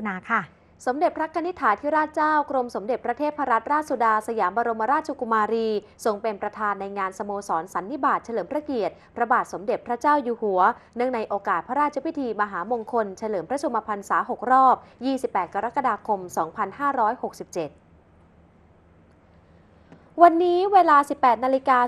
ุนาค่ะ สมเด็จพระนิธิาธิราชเจ้ากรมสมเด็จพระเทพรัตนราชสุดาสยามบรมราชกุมารีทรงเป็นประธานในงานสโมสรสันนิบาตเฉลิมพระเกียรติพระบาทสมเด็จพระเจ้าอยู่หัวเนื่องในโอกาสพระราชพิธีมหามงคล เฉลิมพระชนมพรรษา 6 รอบ 28 กรกฎาคม 2567วันนี้เวลา 18 นาฬิกา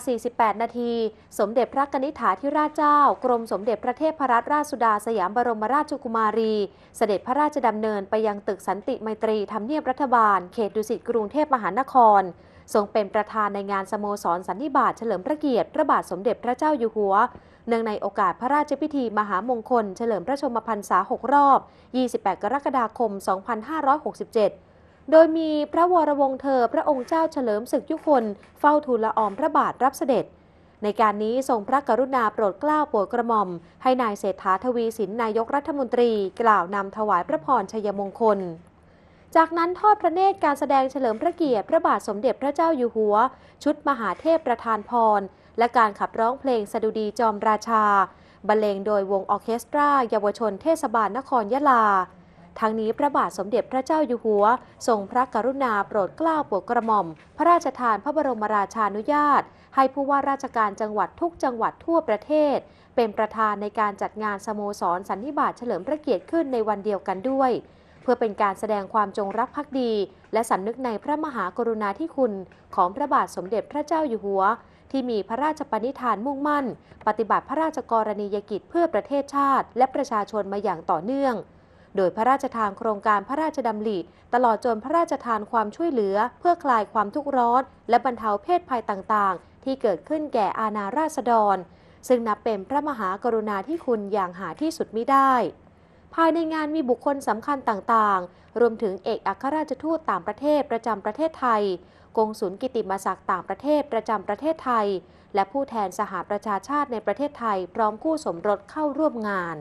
48 นาที สมเด็จพระนิษฐาธิราชเจ้า กรมสมเด็จพระเทพรัตนราชสุดาสยามบรมราชกุมารี เสด็จพระราชดำเนินไปยังตึกสันติไมตรีทำเนียบรัฐบาลเขตดุสิต กรุงเทพมหานคร ทรงเป็นประธานในงานสโมสรสันนิบาตเฉลิมพระเกียรติพระบาทสมเด็จพระเจ้าอยู่หัว เนื่องในโอกาสพระราชพิธีมหามงคล เฉลิมพระชนมพรรษา6 รอบ 28 กรกฎาคม 2567โดยมีพระวรวงศ์เธอพระองค์เจ้าเฉลิมศึกยุคนเฝ้าทูลละอองพระบาทรับเสด็จ ในการนี้ ทรงพระกรุณาโปรดเกล้าโปรดกระหม่อม ให้นายเศรษฐาทวีสินนายกรัฐมนตรีกล่าวนำถวายพระพรชัยมงคล จากนั้นทอดพระเนตรการแสดงเฉลิมพระเกียรติพระบาทสมเด็จพระเจ้าอยู่หัว ชุดมหาเทพประธานพรและการขับร้องเพลงสดุดีจอมราชาบรรเลงโดยวงออเคสตรา เยาวชนเทศบาลนครยะลาทั้งนี้พระบาทสมเด็จพระเจ้าอยู่หัวทรงพระกรุณาโปรดเกล้าโปรดกระหม่อมพระราชทานพระบรมราชานุญาตให้ผู้ว่าราชการจังหวัดทุกจังหวัดทั่วประเทศ เป็นประธานในการจัดงาน สโมสรสันนิบาตเฉลิมพระเกียรติขึ้นในวันเดียวกันด้วย เพื่อเป็นการแสดงความจงรักภักดี และสำนึกในพระมหากรุณาธิคุณ ของพระบาทสมเด็จพระเจ้าอยู่หัว ที่มีพระราชปณิธานมุ่งมั่น ปฏิบัติพระราชกรณียกิจเพื่อประเทศชาติ และประชาชนมาอย่างต่อเนื่องโดยพระราชทานโครงการพระราชดำริตลอดจนพระราชทานความช่วยเหลือ เพื่อคลายความทุกข์ร้อนและบรรเทาเพศภัยต่างๆ ที่เกิดขึ้นแก่อาณาราษฎร ซึ่งนับเป็นพระมหากรุณาที่คุณอย่างหาที่สุดมิได้ ภายในงานมีบุคคลสำคัญต่างๆ รวมถึงเอกอัครราชทูตต่างประเทศประจำประเทศไทย กงสุลกิติมศักดิ์ต่างประเทศประจำประเทศไทย และผู้แทนสหประชาชาติในประเทศไทยพร้อมคู่สมรสเข้าร่วมงาน